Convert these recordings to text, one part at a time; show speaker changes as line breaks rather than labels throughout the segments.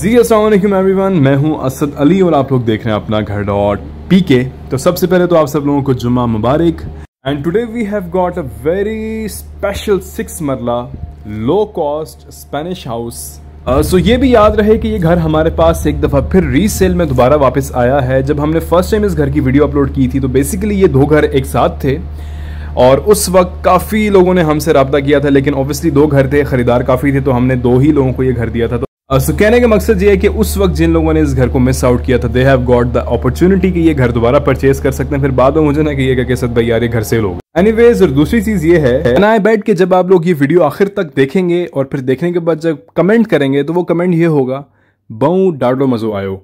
जी Aslam one मैं हूं असद अली और आप लोग देख रहे हैं अपना घर डॉट पी के तो सबसे पहले तो आप सब लोगों को जुम्मा मुबारक and today we have got a very special six marla low cost Spanish house so ये भी याद रहे कि ये घर हमारे पास एक दफ़ा फिर रीसेल में दोबारा वापस आया है जब हमने फर्स्ट टाइम इस घर की वीडियो अपलोड की थी तो बेसिकली ये दो घर एक साथ थे और उस वक्त काफ़ी लोगों ने हमसे रबता किया था लेकिन ऑब्वियसली दो घर थे ख़रीदार काफ़ी थे तो हमने दो ही लोगों को ये घर दिया था तो सो uh, कहने का मकसद ये है कि उस वक्त जिन लोगों ने इस घर को मिस आउट किया था they have got the opportunity कि ये घर दोबारा परचेज कर सकते हैं फिर बाद में मुझे ना कहिएगा कि सद भाई यार ये घर से लोग एनीवेज और दूसरी चीज ये है आई बैठ के जब आप लोग ये वीडियो आखिर तक देखेंगे और फिर देखने के बाद जब कमेंट करेंगे तो वो कमेंट ये होगा बऊ डाडो मजो आयो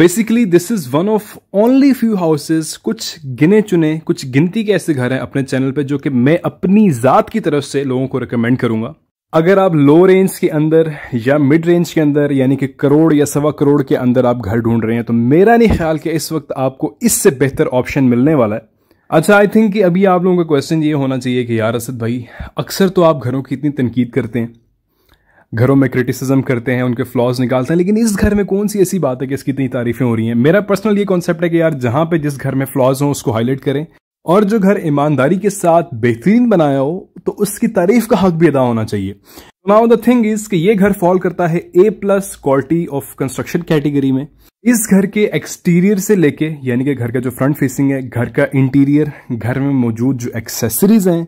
basically this is one of only few houses कुछ गिने चुने कुछ गिनती के ऐसे घर हैं अपने चैनल पे जो कि मैं अपनी जात की तरफ से लोगों को रिकमेंड करूंगा अगर आप लो रेंज के अंदर या मिड रेंज के अंदर यानी कि करोड़ या सवा करोड़ के अंदर आप घर ढूंढ रहे हैं तो मेरा नहीं ख्याल कि इस वक्त आपको इससे बेहतर ऑप्शन मिलने वाला है अच्छा आई थिंक कि अभी आप लोगों का क्वेश्चन ये होना चाहिए कि यार असद भाई अक्सर तो आप घरों की इतनी तनकीद करते हैं घरों में क्रिटिसिज्म करते हैं उनके फ्लॉज निकालते हैं लेकिन इस घर में कौन सी ऐसी बात है कि इसकी इतनी तारीफें हो रही हैं मेरा पर्सनल ये कॉन्सेप्ट है कि यार जहां पे जिस घर में फ्लॉज हो उसको हाईलाइट करें और जो घर ईमानदारी के साथ बेहतरीन बनाया हो तो उसकी तारीफ का हक भी अदा होना चाहिए नाउ द थिंग इज कि ये घर फॉल करता है A plus quality of construction category में इस घर के एक्सटीरियर से लेके यानी कि घर का जो फ्रंट फेसिंग है घर का इंटीरियर घर में मौजूद जो एक्सेसरीज हैं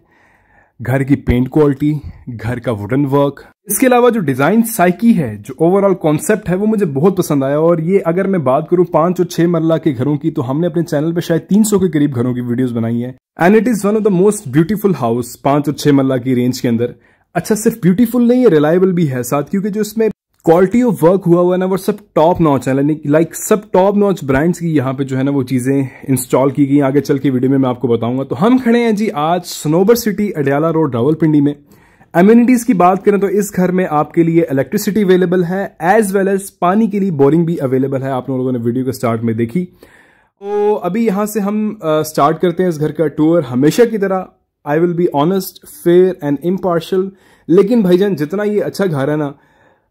घर की पेंट क्वालिटी घर का वुडन वर्क इसके अलावा जो डिजाइन साइकी है जो ओवरऑल कॉन्सेप्ट है वो मुझे बहुत पसंद आया और ये अगर मैं बात करूं पांच और छह मरला के घरों की तो हमने अपने चैनल पे शायद 300 के करीब घरों की वीडियोस बनाई है and it is one of the most beautiful house पांच और छह मरला की रेंज के अंदर अच्छा सिर्फ ब्यूटीफुल नहीं है रिलायबल भी है साथ क्योंकि जो इसमें क्वालिटी ऑफ वर्क हुआ हुआ है ना वो सब टॉप नॉच है लाइक सब टॉप नॉच ब्रांड्स की यहाँ पे जो है ना वो चीज़ें इंस्टॉल की गई आगे चल के वीडियो में मैं आपको बताऊंगा तो हम खड़े हैं जी आज स्नोबर सिटी अडयाला रोड रावलपिंडी में एम्यूनिटीज़ की बात करें तो इस घर में आपके लिए इलेक्ट्रिसिटी अवेलेबल है एज वेल एज पानी के लिए बोरिंग भी अवेलेबल है आप लोगों ने वीडियो के स्टार्ट में देखी तो अभी यहां से हम स्टार्ट करते हैं इस घर का टूर हमेशा की तरह I will be honest fair and impartial लेकिन भाईजान जितना ये अच्छा घर है ना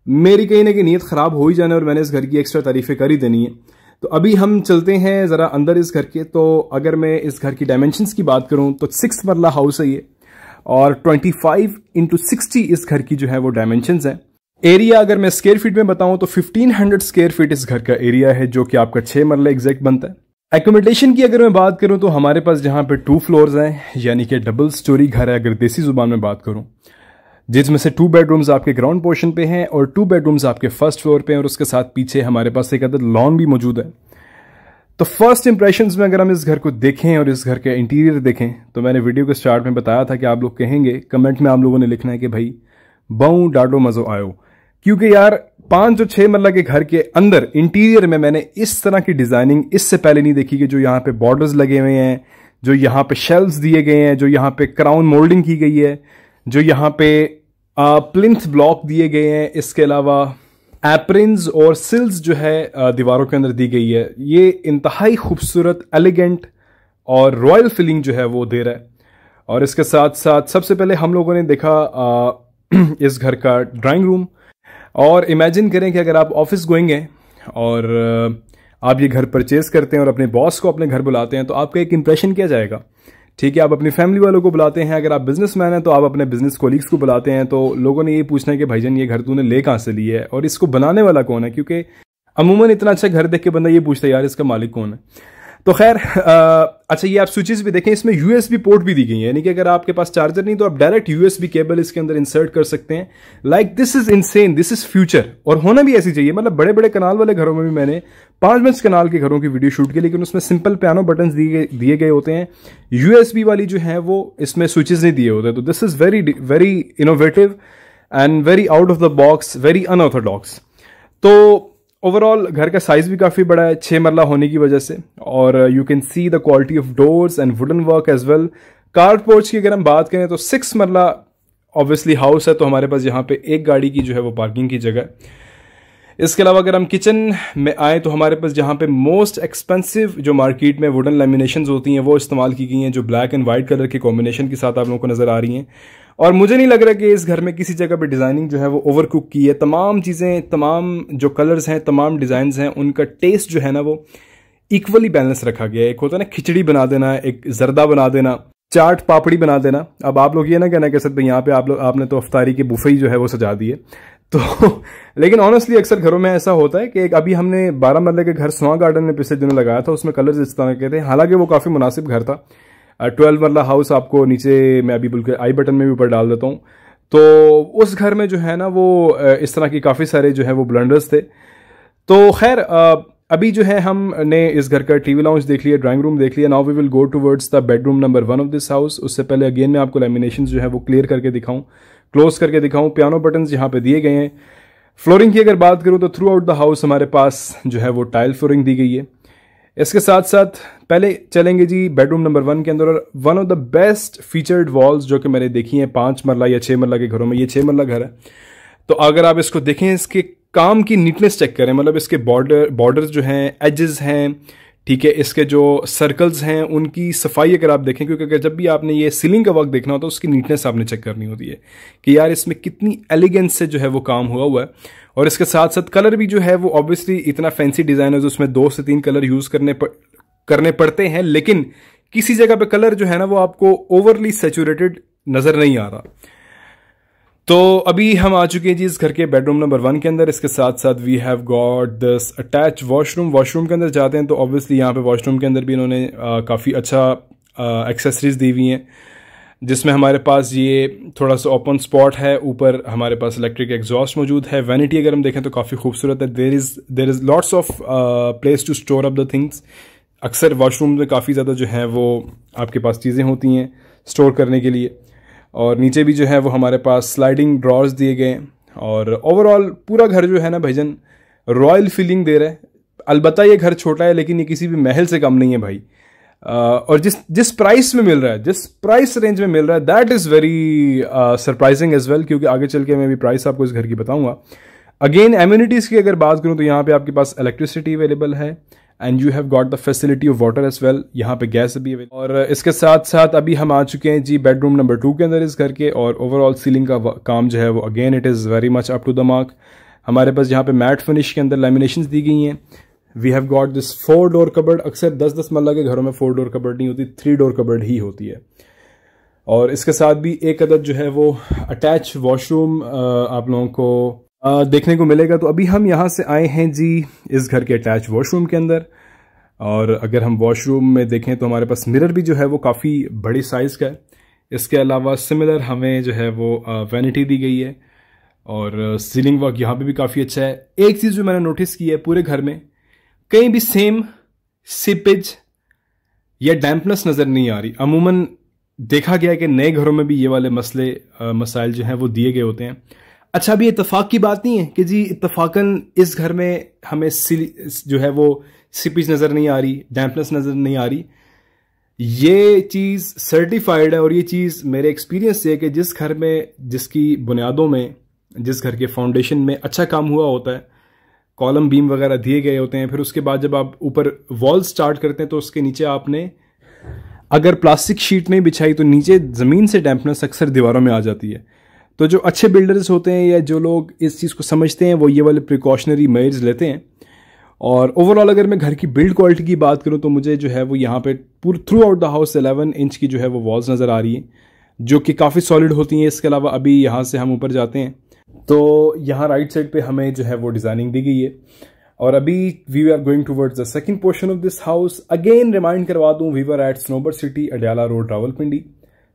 मेरी कहीं ना कहीं नीयत ख़राब हो ही जाने और मैंने इस घर की एक्स्ट्रा तारीफ़ें कर ही देनी है तो अभी हम चलते हैं ज़रा अंदर इस घर के तो अगर मैं इस घर की डायमेंशन की बात करूं तो सिक्स मरला हाउस है ये और 25 फाइव इंटू सिक्सटी इस घर की जो है वो डायमेंशन है एरिया अगर मैं स्केयर फीट में बताऊं तो 1500 हंड्रेड स्केयर फीट इस घर का एरिया है जो कि आपका छह मरला एग्जैक्ट बनता है एकोमोडेशन की अगर मैं बात करूं तो हमारे पास जहां पर टू फ्लोर्स हैं यानी कि डबल स्टोरी घर है अगर देसी जुबान में बात करूं जिसमें से टू बेडरूम्स आपके ग्राउंड पोर्शन पे हैं और टू बेडरूम्स आपके फर्स्ट फ्लोर पे हैं और उसके साथ पीछे हमारे पास एक अदर लॉन भी मौजूद है तो फर्स्ट इंप्रेशन में अगर हम इस घर को देखें और इस घर के इंटीरियर देखें तो मैंने वीडियो के स्टार्ट में बताया था कि आप लोग कहेंगे कमेंट में आप लोगों ने लिखना है कि भाई बऊ डाडो मज़ो आयो क्योंकि यार पांच और छह मरला के घर के अंदर इंटीरियर में मैंने इस तरह की डिज़ाइनिंग इससे पहले नहीं देखी कि जो यहां पे बॉर्डर्स लगे हुए हैं जो यहां पे शेल्व्स दिए गए हैं जो यहां पे क्राउन मोल्डिंग की गई है जो यहाँ पे प्लिंथ ब्लॉक दिए गए हैं इसके अलावा एप्रिंस और सिल्स जो है दीवारों के अंदर दी गई है ये इंतहाई खूबसूरत एलिगेंट और रॉयल फीलिंग जो है वो दे रहा है और इसके साथ साथ सबसे पहले हम लोगों ने देखा इस घर का ड्राइंग रूम और इमेजिन करें कि अगर आप ऑफिस गोइंग हैं और आप ये घर परचेज करते हैं और अपने बॉस को अपने घर बुलाते हैं तो आपका एक इंप्रेशन क्या जाएगा ठीक है आप अपनी फैमिली वालों को बुलाते हैं अगर आप बिजनेस हैं तो आप अपने बिजनेस कोलीग्स को बुलाते हैं तो लोगों ने ये पूछना है कि भाईजन ये घर तूने ले कहाँ से लिया है और इसको बनाने वाला कौन है क्योंकि अमूमन इतना अच्छा घर देख के बंदा ये पूछता है यार इसका मालिक कौन है तो खैर अच्छा ये आप स्विचेस भी देखें इसमें यूएसबी पोर्ट भी दी गई है यानी कि अगर आपके पास चार्जर नहीं तो आप डायरेक्ट यूएसबी केबल इसके अंदर इंसर्ट कर सकते हैं like this is insane this is future और होना भी ऐसी चाहिए मतलब बड़े बड़े कनाल वाले घरों में भी मैंने पांच मिनट कनाल के घरों की वीडियो शूट की लेकिन उसमें सिंपल पियानो बटन दिए गए होते हैं यूएसबी वाली जो है वो इसमें स्विचेज नहीं दिए होते तो this is very very innovative and very out of the box very unorthodox तो ओवरऑल घर का साइज भी काफ़ी बड़ा है छह मरला होने की वजह से और you can see the quality of doors and wooden work as well car porch की अगर हम बात करें तो सिक्स मरला ऑब्वियसली हाउस है तो हमारे पास यहाँ पे एक गाड़ी की जो है वो पार्किंग की जगह है इसके अलावा अगर हम किचन में आए तो हमारे पास जहाँ पे मोस्ट एक्सपेंसिव जो मार्केट में वुडन लेमिनेशन होती हैं वो इस्तेमाल की गई हैं जो ब्लैक एंड वाइट कलर के कॉम्बिनेशन के साथ आप लोगों को नज़र आ रही हैं और मुझे नहीं लग रहा कि इस घर में किसी जगह पे डिज़ाइनिंग जो है वो ओवर कुक की है तमाम चीज़ें तमाम जो कलर्स हैं तमाम डिज़ाइंस हैं उनका टेस्ट जो है ना वो इक्वली बैलेंस रखा गया है एक होता है ना खिचड़ी बना देना एक जरदा बना देना चाट पापड़ी बना देना अब आप लोग ये ना कहना कह सकते यहाँ पे आप लोग आपने तो अफ्तारी की बुफे ही जो है वो सजा दी है तो लेकिन ऑनेस्टली अक्सर घरों में ऐसा होता है कि एक अभी हमने बारह मरले के घर सुहा गार्डन में पिछले दिनों लगाया था उसमें कलर्स इस तरह के थे हालांकि वो काफ़ी मुनासिब घर था ट्वेल्व वाला हाउस आपको नीचे मैं अभी बिल्कुल आई बटन में भी ऊपर डाल देता हूँ तो उस घर में जो है ना वो इस तरह के काफ़ी सारे जो है वो ब्लंडर्स थे तो खैर अभी जो है हमने इस घर का टीवी लाउंज देख लिया ड्राइंग रूम देख लिया now we will go towards the bedroom number one of this house उससे पहले अगेन मैं आपको लेमिनेशन जो है वो क्लियर करके दिखाऊं क्लोज करके दिखाऊं पियानो बटन यहाँ पे दिए गए हैं फ्लोरिंग की अगर बात करूँ तो थ्रू आउट द हाउस हमारे पास जो है वो टाइल फ्लोरिंग दी गई है इसके साथ साथ पहले चलेंगे जी बेडरूम नंबर वन के अंदर और one of the best featured walls जो कि मैंने देखी हैं पांच मरला या छह मरला के घरों में ये छह मरला घर है तो अगर आप इसको देखें इसके काम की नीटनेस चेक करें मतलब इसके बॉर्डर बॉर्डर जो हैं एजेस हैं ठीक है इसके जो सर्कल्स हैं उनकी सफाई अगर आप देखें क्योंकि अगर जब भी आपने ये सीलिंग का वर्क देखना होता है उसकी नीटनेस आपने चेक करनी होती है कि यार इसमें कितनी एलिगेंस से जो है वो काम हुआ हुआ है और इसके साथ साथ कलर भी जो है वो ऑब्वियसली इतना फैंसी डिज़ाइनर्स उसमें दो से तीन कलर यूज़ करने पड़ करने पड़ते हैं लेकिन किसी जगह पे कलर जो है ना वो आपको ओवरली सेचूरेटेड नज़र नहीं आ रहा तो अभी हम आ चुके हैं जी इस घर के बेडरूम नंबर वन के अंदर इसके साथ साथ we have got this attach washroom washroom के अंदर जाते हैं तो ऑब्वियसली यहाँ पे वॉशरूम के अंदर भी इन्होंने काफ़ी अच्छा एक्सेसरीज दी हुई हैं जिसमें हमारे पास ये थोड़ा सा ओपन स्पॉट है ऊपर हमारे पास इलेक्ट्रिक एग्जॉस्ट मौजूद है वैनिटी अगर हम देखें तो काफ़ी खूबसूरत है there is there is lots of place to store up the things अक्सर वॉशरूम में काफ़ी ज़्यादा जो है वो आपके पास चीज़ें होती हैं स्टोर करने के लिए और नीचे भी जो है वो हमारे पास स्लाइडिंग ड्रॉर्स दिए गए और ओवरऑल पूरा घर जो है ना भाईजन रॉयल फीलिंग दे रहा है अलबत्ता ये घर छोटा है लेकिन ये किसी भी महल से कम नहीं है भाई और जिस जिस प्राइस में मिल रहा है जिस प्राइस रेंज में मिल रहा है that is very surprising as well क्योंकि आगे चल के मैं भी प्राइस आपको इस घर की बताऊंगा अगेन एम्यूनिटीज़ की अगर बात करूँ तो यहाँ पे आपके पास इलेक्ट्रिसिटी अवेलेबल है and you have got the facility of water as well यहाँ पे गैस भी अवेलेबल और uh, इसके साथ साथ अभी हम आ चुके हैं जी बेडरूम नंबर टू के अंदर इस घर के और ओवरऑल सीलिंग का काम जो है वो again it is very much up to the mark हमारे पास यहाँ पे मैट फिनिश के अंदर लेमिनेशन दी गई हैं we have got this four door cupboard अक्सर दस दस मल्ला के घरों में फोर डोर कबर्ड नहीं होती थ्री डोर कबर्ड ही होती है और इसके साथ भी एक अदद जो है वो अटैच वॉशरूम uh, आप लोगों को देखने को मिलेगा तो अभी हम यहाँ से आए हैं जी इस घर के अटैच वॉशरूम के अंदर और अगर हम वॉशरूम में देखें तो हमारे पास मिरर भी जो है वो काफ़ी बड़ी साइज़ का है इसके अलावा सिमिलर हमें जो है वो वैनिटी दी गई है और सीलिंग वर्क यहाँ पे भी काफ़ी अच्छा है एक चीज़ जो मैंने नोटिस की है पूरे घर में कहीं भी सेम सिपेज या डैम्पनेस नज़र नहीं आ रही अमूमन देखा गया है कि नए घरों में भी ये वाले मसले मसाइल जो हैं वो दिए गए होते हैं अच्छा अभी इतफाक की बात नहीं है कि जी इतफाकन इस घर में हमें जो है वो सिपीज नज़र नहीं आ रही डैम्पनेस नज़र नहीं आ रही ये चीज़ सर्टिफाइड है और ये चीज़ मेरे एक्सपीरियंस से है कि जिस घर में जिसकी बुनियादों में जिस घर के फाउंडेशन में अच्छा काम हुआ होता है कॉलम बीम वगैरह दिए गए होते हैं फिर उसके बाद जब आप ऊपर वॉल स्टार्ट करते हैं तो उसके नीचे आपने अगर प्लास्टिक शीट नहीं बिछाई तो नीचे ज़मीन से डैम्पनेस अक्सर दीवारों में आ जाती है तो जो अच्छे बिल्डर्स होते हैं या जो लोग इस चीज़ को समझते हैं वो ये वाले प्रिकॉशनरी मेयर्स लेते हैं और ओवरऑल अगर मैं घर की बिल्ड क्वालिटी की बात करूँ तो मुझे जो है वो यहाँ पे पूरे throughout the house eleven inch की जो है वो वॉल्स नज़र आ रही है जो कि काफ़ी सॉलिड होती हैं इसके अलावा अभी यहाँ से हम ऊपर जाते हैं तो यहाँ राइट साइड पे हमें जो है वो डिज़ाइनिंग दी गई है और अभी we are going towards the second portion of this house again remind करवा दूँ we are at Snobar City Adiala Road Rawalpindi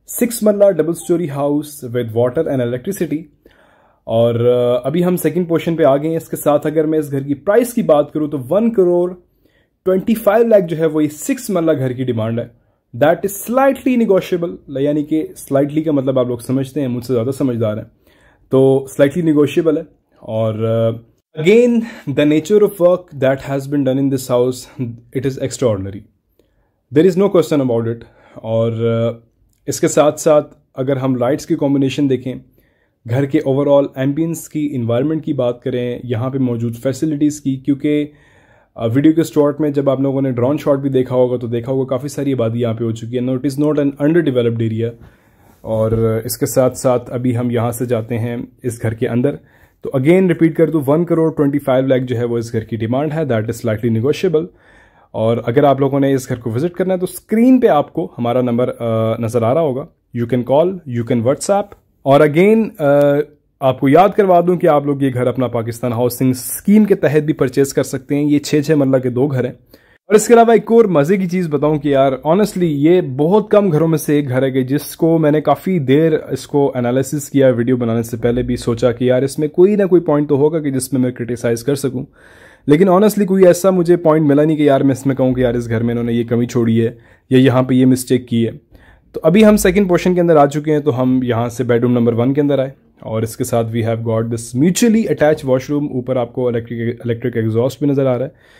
six marla double story house with water and electricity और अभी हम सेकंड पोर्शन पे आ गए हैं इसके साथ अगर मैं इस घर की प्राइस की बात करूँ तो one crore twenty five lakh जो है वो ये सिक्स मल्ला घर की डिमांड है दैट इज स्लाइटली निगोशियबल यानी कि स्लाइटली का मतलब आप लोग समझते हैं मुझसे ज़्यादा समझदार हैं तो स्लाइटली निगोशियबल है और again the nature of work that has been done in this house it is extraordinary there is no question about it और uh, इसके साथ साथ अगर हम लाइट्स की कॉम्बिनेशन देखें घर के ओवरऑल एम्बियंस की इन्वायरमेंट की बात करें यहाँ पे मौजूद फैसिलिटीज़ की क्योंकि वीडियो के स्टॉट में जब आप लोगों ने ड्रोन शॉट भी देखा होगा तो देखा होगा काफ़ी सारी आबादी यहाँ पे हो चुकी है no it is not an underdeveloped area और इसके साथ साथ अभी हम यहाँ से जाते हैं इस घर के अंदर तो अगेन रिपीट कर दूँ वन करोड़ ट्वेंटी फाइव जो है वो इस घर की डिमांड है दैट इज़ लाइटली निगोशियबल और अगर आप लोगों ने इस घर को विज़िट करना है तो स्क्रीन पे आपको हमारा नंबर नज़र आ रहा होगा you can call you can WhatsApp और अगेन आपको याद करवा दूं कि आप लोग ये घर अपना पाकिस्तान हाउसिंग स्कीम के तहत भी परचेज कर सकते हैं ये छह छः मरला के दो घर हैं और इसके अलावा एक और मज़े की चीज़ बताऊं कि यार ऑनेस्टली ये बहुत कम घरों में से एक घर है कि जिसको मैंने काफ़ी देर इसको एनालिसिस किया वीडियो बनाने से पहले भी सोचा कि यार इसमें कोई ना कोई पॉइंट तो होगा कि जिसमें मैं क्रिटिसाइज़ कर सकूं लेकिन ऑनेस्टली कोई ऐसा मुझे पॉइंट मिला नहीं कि यार मैं इसमें कहूँ कि यार इस घर में इन्होंने ये कमी छोड़ी है या यहाँ पर ये मिस्टेक की है तो अभी हम सेकेंड पोर्शन के अंदर आ चुके हैं तो हम यहाँ से बेडरूम नंबर वन के अंदर आए और इसके साथ we have got this mutually attach washroom ऊपर आपको इलेक्ट्रिक इलेक्ट्रिक एग्जॉस्ट भी नज़र आ रहा है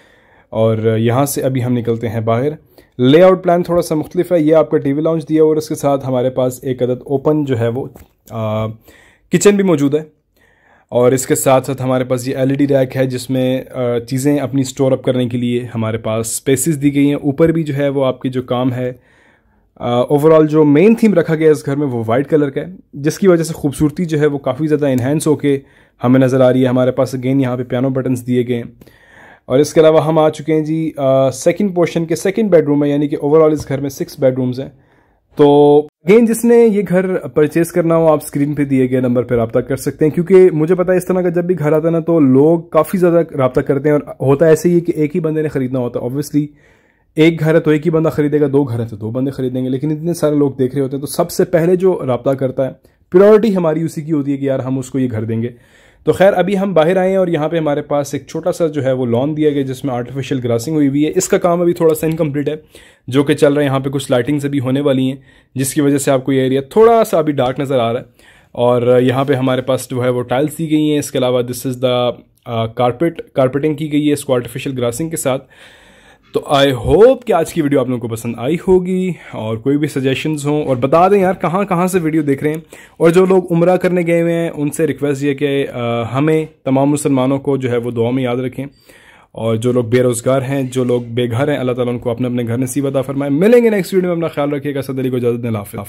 और यहाँ से अभी हम निकलते हैं बाहर लेआउट प्लान थोड़ा सा मुख्तलिफ है ये आपका टी वी लाउंज दिया और इसके साथ हमारे पास एक अदद ओपन जो है वो किचन भी मौजूद है और इसके साथ साथ हमारे पास ये एलईडी रैक e है जिसमें चीज़ें अपनी स्टोर अप करने के लिए हमारे पास स्पेसेस दी गई हैं ऊपर भी जो है वो आपके जो काम है ओवरऑल जो मेन थीम रखा गया है इस घर में वो वाइट कलर का है जिसकी वजह से खूबसूरती जो है वो काफ़ी ज़्यादा इन्हेंस होके हमें नज़र आ रही है हमारे पास अगेन यहाँ पे पियानो बटन्स दिए गए हैं और इसके अलावा हम आ चुके हैं जी सेकंड पोर्शन के सेकंड बेडरूम में यानी कि ओवरऑल इस घर में सिक्स बेडरूम्स हैं तो अगेन जिसने ये घर परचेज करना हो आप स्क्रीन पे दिए गए नंबर पर रब्ता कर सकते हैं क्योंकि मुझे पता है इस तरह का जब भी घर आता है ना तो लोग काफ़ी ज़्यादा रब्ता करते हैं और होता ऐसे ही है कि एक ही बंदे ने खरीदना होता है ऑब्वियसली एक घर है तो एक ही बंदा खरीदेगा दो घर है तो दो बंदे खरीदेंगे लेकिन इतने सारे लोग देख रहे होते हैं तो सबसे पहले जो रबता करता है प्रायोरिटी हमारी उसी की होती है कि यार हम उसको ये घर देंगे तो खैर अभी हम बाहर आए हैं और यहाँ पे हमारे पास एक छोटा सा जो है वो लॉन दिया गया जिसमें आर्टिफिशियल ग्रासिंग हुई हुई है इसका काम अभी थोड़ा सा इनकम्प्लीट है जो कि चल रहा है यहाँ पे कुछ लाइटिंग्स अभी होने वाली हैं जिसकी वजह से आपको ये एरिया थोड़ा सा अभी डार्क नज़र आ रहा है और यहाँ पर हमारे पास जो है वो टाइल्स दी गई हैं इसके अलावा this is the carpet carpeting की गई है इसको आर्टिफिशियल ग्रासिंग के साथ तो आई होप कि आज की वीडियो आप लोगों को पसंद आई होगी और कोई भी सजेशंस हो और बता दें यार कहाँ कहाँ से वीडियो देख रहे हैं और जो लोग उम्र करने गए हुए हैं उनसे रिक्वेस्ट ये कि हमें तमाम मुसलमानों को जो है वो दुआ में याद रखें और जो लोग बेरोज़गार हैं जो लोग बेघर हैं अल्लाह ताला उनको अपने अपने घर नसीबत अता फरमाए मिलेंगे नेक्स्ट वीडियो में अपना ख्याल रखिएगा सदरी को इजाज़त